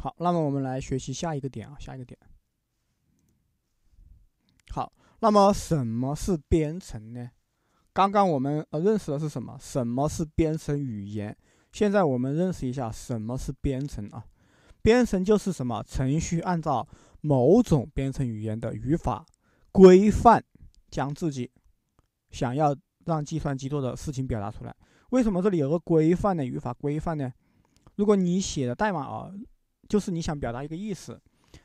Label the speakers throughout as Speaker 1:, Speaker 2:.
Speaker 1: 好，那么我们来学习下一个点啊，下一个点。好，那么什么是编程呢？刚刚我们呃认识的是什么？什么是编程语言？现在我们认识一下什么是编程啊？编程就是什么？程序按照某种编程语言的语法规范，将自己想要让计算机做的事情表达出来。为什么这里有个规范呢？语法规范呢？如果你写的代码啊。就是你想表达一个意思，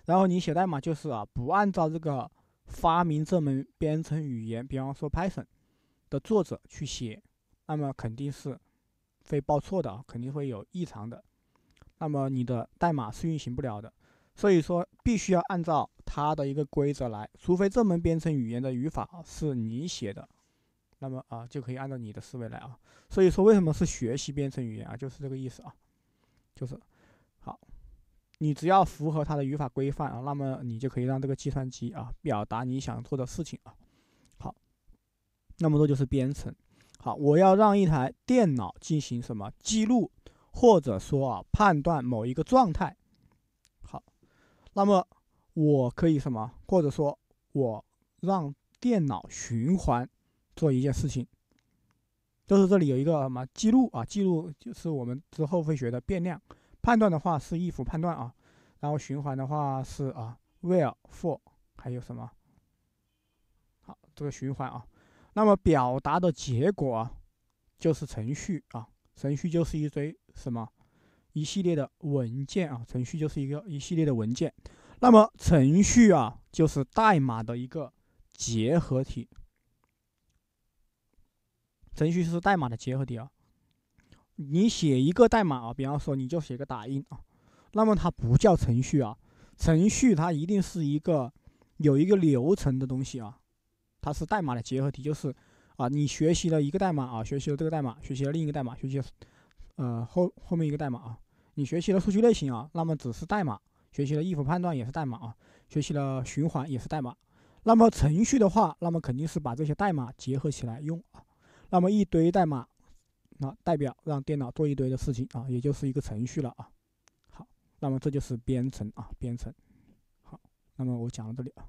Speaker 1: 然后你写代码就是啊，不按照这个发明这门编程语言，比方说 Python 的作者去写，那么肯定是会报错的，肯定会有异常的，那么你的代码是运行不了的。所以说必须要按照它的一个规则来，除非这门编程语言的语法是你写的，那么啊就可以按照你的思维来啊。所以说为什么是学习编程语言啊，就是这个意思啊，就是好。你只要符合它的语法规范啊，那么你就可以让这个计算机啊表达你想做的事情啊。好，那么多就是编程。好，我要让一台电脑进行什么记录，或者说啊判断某一个状态。好，那么我可以什么，或者说我让电脑循环做一件事情，就是这里有一个什么记录啊，记录就是我们之后会学的变量。判断的话是 if 判断啊，然后循环的话是啊 w h e r e for 还有什么？好，这个循环啊，那么表达的结果啊，就是程序啊，程序就是一堆什么，一系列的文件啊，程序就是一个一系列的文件，那么程序啊就是代码的一个结合体，程序是代码的结合体啊。你写一个代码啊，比方说你就写个打印啊，那么它不叫程序啊。程序它一定是一个有一个流程的东西啊，它是代码的结合体，就是啊，你学习了一个代码啊，学习了这个代码，学习了另一个代码，学习呃后后面一个代码啊，你学习了数据类型啊，那么只是代码，学习了 if 判断也是代码啊，学习了循环也是代码。那么程序的话，那么肯定是把这些代码结合起来用啊，那么一堆代码。啊，代表让电脑做一堆的事情啊，也就是一个程序了啊。好，那么这就是编程啊，编程。好，那么我讲到这里啊。